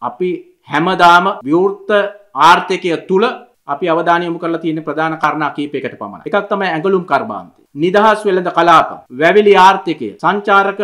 අපි හැමදාම විවෘත්ත ආර්ථකය තුළ අපි අවධානයමු කරලා තියෙන ප්‍රධාන කාරණා කීපයකට පමණ. එකක් තමයි ඇඟලුම් කර්මාන්තය. නිදහස් වෙළඳ කලාප, වැවිලි ආර්ථිකය, සංචාරක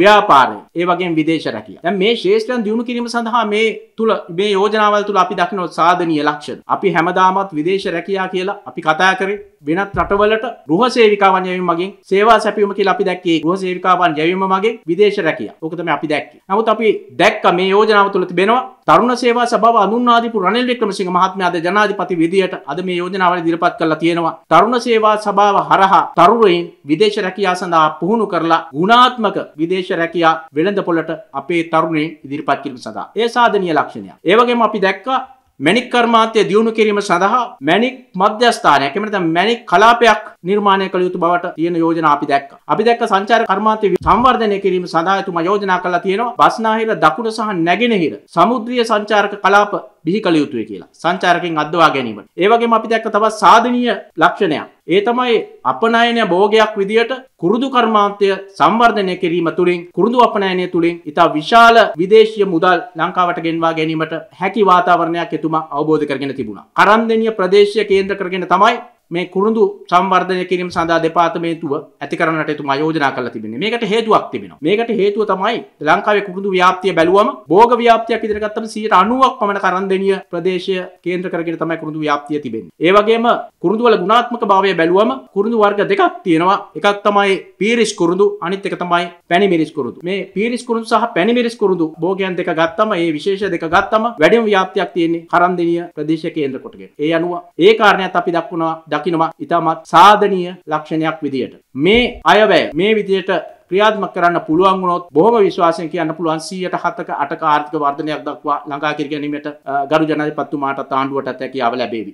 ව්‍යාපාරය ඒවගේ විදේශ රැකිය දැන් මේ ශේෂ්ත්‍රයන් දියුණු කිරීම සඳහා මේ තුල මේ යෝජනාවල් තුල අපි දකින සාධනීය ලක්ෂණ අපි හැමදාමත් විදේශ රැකියා කියලා අපි කතා කරේ වෙනත් රටවලට ගෘහ සේවිකාවන් යැවීම මගින් සේවා සැපයීම කියලා අපි දැක්කේ ගෘහ සේවිකාවන් යැවීම මගින් විදේශ රැකියාව. ඕක තමයි අපි දැක්කේ. නමුත් අපි දැක්ක මේ යෝජනාව තුළ තිබෙනවා තරුණ සේවා සභාව අනුන්නාදීපු රනිල් වික්‍රමසිංහ මහත්මයා අද ජනාධිපති විදියට අද මේ යෝජනාවල ඉදිරිපත් කරලා තියෙනවා. තරුණ සේවා සභාව හරහා තරුණයින් විදේශ රැකියාව සඳහා පුහුණු කරලා ගුණාත්මක විදේශ රැකියා වෙළඳපොළට අපේ තරුණයින් ඉදිරිපත් කිරීම සඳහා. ඒ සාධනීය ලක්ෂණයක්. ඒ වගේම අපි දැක්කා මැණික් කර්මාන්තය දියුණු කිරීම සඳහා මැණික් මධ්‍යස්ථානයක් එහෙම නැත්නම් මැණික් කලාපයක් නිර්මාණය කළ යුතු බවට තියෙන යෝජනා අපි දැක්කා. අපි දැක්ක සංචාර කර්මාන්තය සංවර්ධනය කිරීම සඳහා එතුමා යෝජනා කළා තියෙනවා. බස්නාහිර දකුණ සහ නැගෙනහිර සමුද්‍රීය සංචාරක කලාප බිහි කළ යුතුය කියලා සංචාරකින් අදවා ගැනීමට. ඒවගේ අපි දැක්ක තවත් සාධනීය ලක්ෂණයක්. ඒ තමයි අපනයන භෝගයක් විදිහට කුරුදු කර්මාන්තය සංවර්ධනය කිරීම තුළින් කුරුදු අපනයනය තුළින් ඉතා විශාල විදේශය මුදල් ලංකාවට ගෙන්වා ගැනීමට හැකි වාතාවරණයක් එතුමා අවබෝධ කරගෙන තිබුණා. කරන්දනිය ප්‍රදේශය කේන්ද්‍ර කරගෙන තමයි මේ කුරුදු සම්බර්ධය කිරීම සඳහා දෙපාතමේතුව ඇති කරනට තුම යෝජනා කල තිබෙන මේකට හේතුවක් තිබෙන මේකට හේතුව තමයි ලංකාවේ කුරුදු ව්‍යාපතිය බැලුවම බෝග ව්‍යාපතියක් ඉදිරිගත්තම සියට අනුවක් පමණ කරන්දනිය ප්‍රදේශය කේන්ද්‍ර කරගෙන තමයි කුරුදු ව්‍යාපතිය තිබෙන ඒවගේම කුරුදුවල ගුණාත්මක භාවය බැලුවම කුරුදු වර්ග දෙකක් තියෙනවා එකක් තමයි පීරිස් කුරුදු අනිත් එක තමයි පැනිමිරිස් කුරුදු මේ පීරිස් කුරුදු සහ පැනිමිරිස් කුරුදු බෝගයන් දෙක ගත්තම ඒ විශේෂ දෙක ගත්තම වැඩිම ව්‍යාපතියක් තියෙන්නේ කරන්දනිය ප්‍රදේශ කේන්ද්‍ර කොටගෙන ඒ අනුව ඒ කාරණයක් අපි දක්වනවා දකිනවා ඉතාමත් සාධනීය ලක්ෂණයක් විදියට. මේ අයවැය මේ විදියට ක්‍රියාත්මක කරන්න පුළුවන් වුණොත් බොහොම විශ්වාසයෙන් කියන්න පුළුවන් 107ක 8ක ආර්ථික වර්ධනයක් දක්වා ලංකා කිර ගැනීමට ගරු ජනාධිපතිතුමාට තාණ්ඩුවටත් හැකියාව ලැබේවි.